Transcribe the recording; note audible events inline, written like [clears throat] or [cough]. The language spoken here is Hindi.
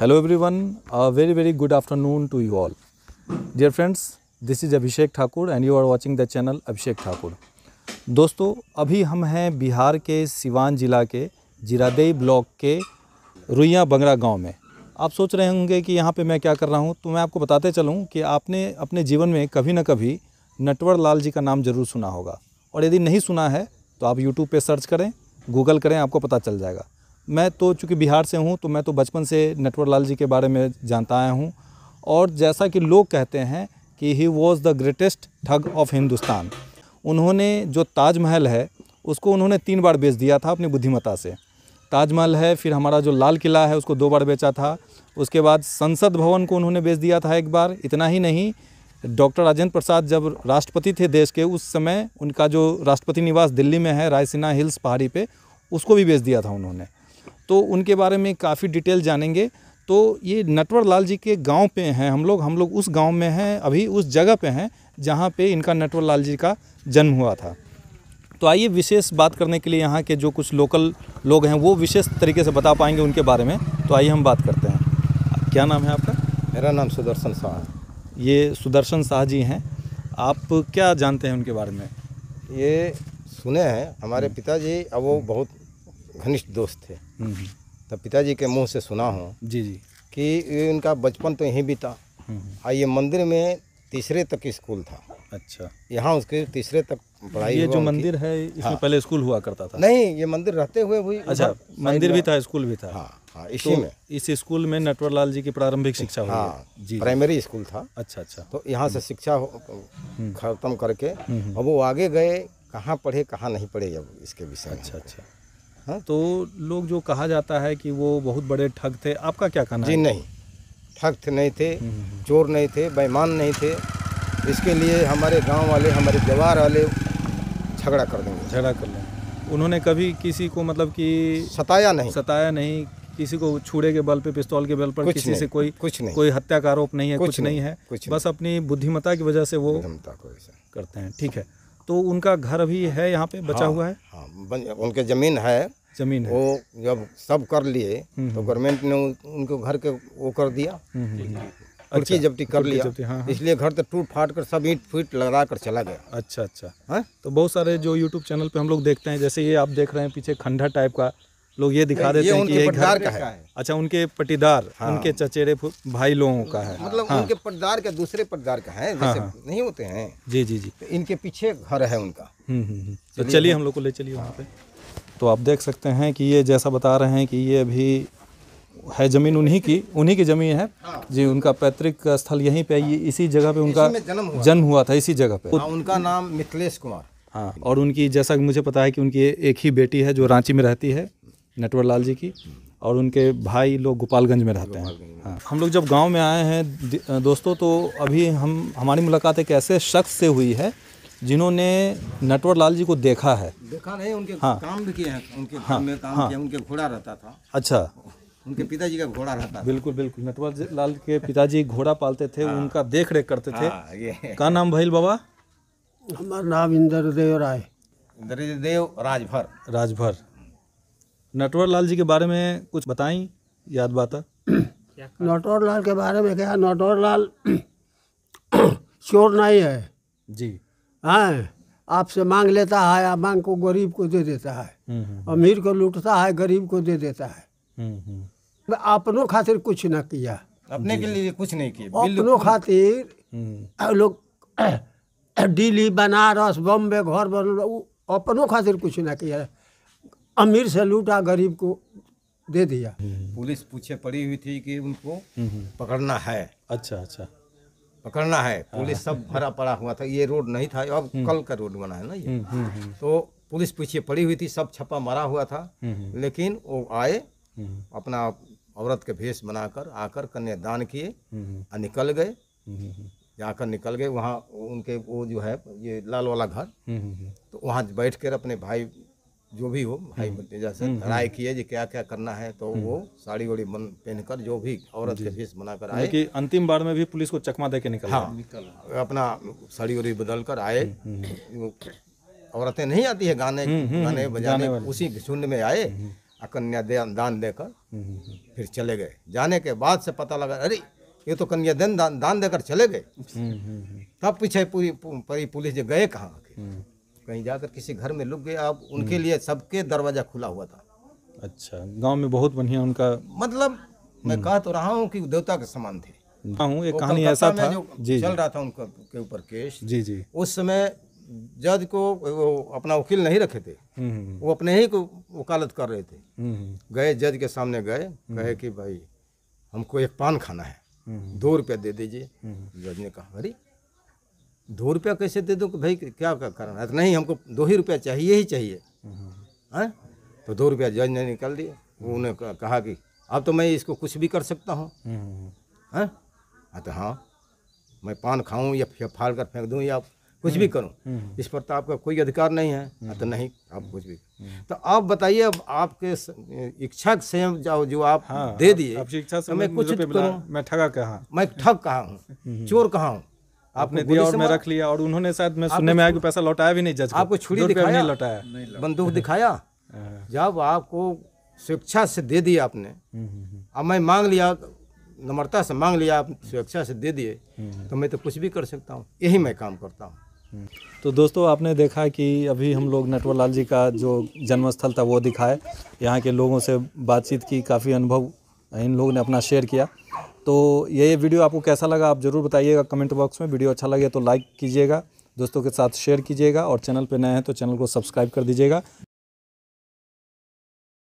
Hello everyone, a very very good afternoon to you all dear friends this is Abhishek Thakur and you are watching the channel Abhishek Thakur दोस्तों अभी हम हैं बिहार के सिवान ज़िला के जिरादेई ब्लॉक के रुइया बंगरा गांव में आप सोच रहे होंगे कि यहाँ पे मैं क्या कर रहा हूँ तो मैं आपको बताते चलूँ कि आपने अपने जीवन में कभी ना कभी नटवर लाल जी का नाम ज़रूर सुना होगा और यदि नहीं सुना है तो आप यूट्यूब पर सर्च करें गूगल करें आपको पता चल जाएगा मैं तो चूँकि बिहार से हूँ तो मैं तो बचपन से नटवर लाल जी के बारे में जानता आया हूँ और जैसा कि लोग कहते हैं कि he was the greatest thug of Hindustan उन्होंने जो ताजमहल है उसको उन्होंने तीन बार बेच दिया था अपनी बुद्धिमता से ताजमहल है फिर हमारा जो लाल किला है उसको दो बार बेचा था उसके बाद संसद भवन को उन्होंने बेच दिया था एक बार इतना ही नहीं डॉक्टर राजेंद्र प्रसाद जब राष्ट्रपति थे देश के उस समय उनका जो राष्ट्रपति निवास दिल्ली में है रायसीना हिल्स पहाड़ी पे उसको भी बेच दिया था उन्होंने तो उनके बारे में काफ़ी डिटेल जानेंगे तो ये नटवर लाल जी के गांव पे हैं हम लोग हम लोग उस गांव में हैं अभी उस जगह पे हैं जहां पे इनका नटवर लाल जी का जन्म हुआ था तो आइए विशेष बात करने के लिए यहाँ के जो कुछ लोकल लोग हैं वो विशेष तरीके से बता पाएंगे उनके बारे में तो आइए हम बात करते हैं क्या नाम है आपका मेरा नाम सुदर्शन शाह है ये सुदर्शन शाह जी हैं आप क्या जानते हैं उनके बारे में ये सुने हैं हमारे हम्म। पिताजी अब वो बहुत घनिष्ठ दोस्त थे तो पिताजी के मुंह से सुना हूँ जी जी कि उनका बचपन तो यहीं बीता और हम्म, हम्म। हाँ, ये मंदिर में तीसरे तक स्कूल था अच्छा यहाँ उसके तीसरे तक पढ़ाई ये जो मंदिर है इसमें हाँ। पहले स्कूल हुआ करता था नहीं ये मंदिर रहते हुए भी अच्छा मंदिर भी था स्कूल भी था हाँ, हाँ तो इसी तो में इस स्कूल में नटवर लाल जी की प्रारंभिक शिक्षा हुई हाँ, जी प्राइमरी स्कूल था अच्छा अच्छा तो यहाँ से शिक्षा खत्म करके अब वो आगे गए कहाँ पढ़े कहाँ नहीं पढ़े अब इसके विषय अच्छा अच्छा हाँ? तो लोग जो कहा जाता है कि वो बहुत बड़े ठग थे आपका क्या कहना जी है? नहीं ठग नहीं थे हम्म, हम्म, हम्म। चोर नहीं थे बेईमान नहीं थे इसके लिए हमारे गांव वाले हमारे जवार वाले झगड़ा कर देंगे झगड़ा कर लेंगे उन्होंने कभी किसी को मतलब कि सताया नहीं सताया नहीं किसी को छुड़े के बल पे पिस्तौल के बल पर किसी से कोई कुछ नहीं कोई हत्या का आरोप नहीं है कुछ, कुछ नहीं, नहीं है कुछ बस अपनी बुद्धिमता की वजह से वो करते हैं ठीक है तो उनका घर भी है यहाँ पे बचा हाँ, हुआ है हाँ, उनके ज़मीन है जमीन वो जब सब कर लिए हम्म तो गवर्नमेंट हम्म। ने उनको घर के वो कर दिया जब हम्म अच्छा, जब्ती कर लिया हाँ, हाँ। इसलिए घर तो टूट फाट कर सब ईट फूट लगा कर चला गया अच्छा अच्छा है हाँ? तो बहुत सारे जो यूट्यूब चैनल पे हम लोग देखते हैं जैसे ये आप देख रहे हैं पीछे खंडा टाइप का लोग ये दिखा देते हैं कि ये घर का है अच्छा उनके पटीदार हाँ। उनके चचेरे भाई लोगों का है मतलब हाँ। उनके पटदार का दूसरे पटदार का है हाँ, जैसे हाँ। नहीं होते हैं जी जी जी तो इनके पीछे घर है उनका तो चलिए हम लोग को ले चलिए वहाँ पे तो आप देख सकते हैं कि ये जैसा बता रहे हैं कि ये अभी है ज़मीन उन्हीं की उन्हीं की ज़मीन है हाँ। जी उनका पैतृक स्थल यहीं पे ये इसी जगह पे उनका जन्म हुआ, जन्म हुआ था इसी जगह पे हाँ, उनका नाम मिथिलेश कुमार हाँ और उनकी जैसा कि मुझे पता है कि उनकी एक ही बेटी है जो रांची में रहती है नटवर लाल जी की और उनके भाई लोग गोपालगंज में रहते हैं हाँ हम लोग जब गाँव में आए हैं दोस्तों तो अभी हम हमारी मुलाकात एक ऐसे शख्स से हुई है जिन्होंने नटवर लाल जी को देखा है देखा नहीं उनके हाँ, काम भी किए हैं उनके हाँ, में काम हाँ, किया उनके घोड़ा रहता था अच्छा उनके पिताजी का घोड़ा रहता था बिल्कुल बिल्कुल नटवर लाल के पिताजी घोड़ा पालते थे हाँ, उनका देख रेख करते थे हाँ, का नाम भैल बाबा हमारा नाम इंद्र देव राय इंद्र देव राजभर राजभर नटवर लाल जी के बारे में कुछ बताई याद बात नटवर लाल के बारे में क्या नटवर लाल [clears throat] चोर नहीं है जी हैं हाँ, आपसे मांग लेता है या मांग को गरीब को दे देता है हम्म, हम्म, हम्म। अमीर को लूटता है गरीब को दे देता है अपनों खातिर कुछ ना किया अपने के लिए कुछ नहीं किया अपनों खातिर लोग [clears throat] दिल्ली बनारस बॉम्बे घर बन अपनों खातिर कुछ ना किया अमीर से लूटा गरीब को दे दिया पुलिस पूछे पड़ी हुई थी कि उनको पकड़ना है अच्छा अच्छा पकड़ना है पुलिस सब भरा पड़ा हुआ था ये रोड नहीं था अब हम्म। कल का रोड बना है ना ये हम्म, हम्म, तो पुलिस पीछे पड़ी हुई थी सब छपा मरा हुआ था लेकिन वो आए अपना औरत के भेष बनाकर आकर कन्यादान किए और निकल गए जाकर निकल गए वहाँ उनके वो जो है ये लाल वाला घर तो वहाँ बैठ कर अपने भाई जो भी हो भाई हम्म। बहन जैसे हम्म, हम्म। राय किए जो क्या क्या करना है तो वो साड़ी वाड़ी बन पहनकर जो भी औरत के बना कर आए कि अंतिम बार में भी पुलिस को चकमा दे के निकल हाँ निकल अपना साड़ी वाड़ी बदल कर आए औरतें नहीं आती है गाने गाने बजाने उसी झुंड में आए कन्या दान देकर फिर चले गए जाने के बाद से पता लगा अरे ये तो कन्या दान दान देकर चले गए तब पीछे पूरी पूरी पुलिस गए कहाँ कहीं जाकर किसी घर में लुक गए आप हम्म। उनके लिए सबके दरवाज़ा खुला हुआ था अच्छा गांव में बहुत बढ़िया उनका मतलब मैं हम्म। कहा तो रहा हूँ कि देवता के समान थे हाँ, एक कहानी ऐसा था जी चल रहा था उनका के ऊपर केस जी जी उस समय जज को वो अपना वकील नहीं रखे थे हम्म, वो अपने ही को वकालत कर रहे थे गए जज के सामने गए कहे कि भाई हमको एक पान खाना है दो रुपया दे दीजिए जज ने कहा अरे दो रुपया कैसे दे दो भाई क्या करना है तो नहीं हमको दो ही रुपया चाहिए ही चाहिए हैं हाँ? तो दो रुपया जज ने निकाल दिया उन्हें कहा कि अब तो मैं इसको कुछ भी कर सकता हूँ हैं हाँ? हाँ तो हाँ मैं पान खाऊं या फाड़ कर फेंक दूं या कुछ भी करूं इस पर तो आपका कोई अधिकार नहीं है नहीं। तो नहीं आप कुछ भी तो आप बताइए अब आपके इच्छा से जाओ जो आप हाँ, दे दिए इच्छा से तो मैं कुछ तो मैं ठगा कहा मैं ठग कहा हूँ चोर कहा हूँ आपने दिया और मैं रख लिया और उन्होंने शायद मैं सुनने में आया कि पैसा लौटाया भी नहीं जज आपको छुरी दिखाया नहीं लौटाया बंदूक दिखाया जब आपको स्वेच्छा से दे दिया आपने हम्म, हम्म, हम्म। अब मैं मांग लिया नम्रता से मांग लिया आप स्वेच्छा से दे दिए तो मैं तो कुछ भी कर सकता हूँ यही मैं काम करता हूँ तो दोस्तों आपने देखा कि अभी हम लोग नटवर लाल जी का जो जन्मस्थल था वो दिखाए यहाँ के लोगों से बातचीत की काफ़ी अनुभव इन लोगों ने अपना शेयर किया तो ये वीडियो आपको कैसा लगा आप ज़रूर बताइएगा कमेंट बॉक्स में वीडियो अच्छा लगे तो लाइक कीजिएगा दोस्तों के साथ शेयर कीजिएगा और चैनल पर नए हैं तो चैनल को सब्सक्राइब कर दीजिएगा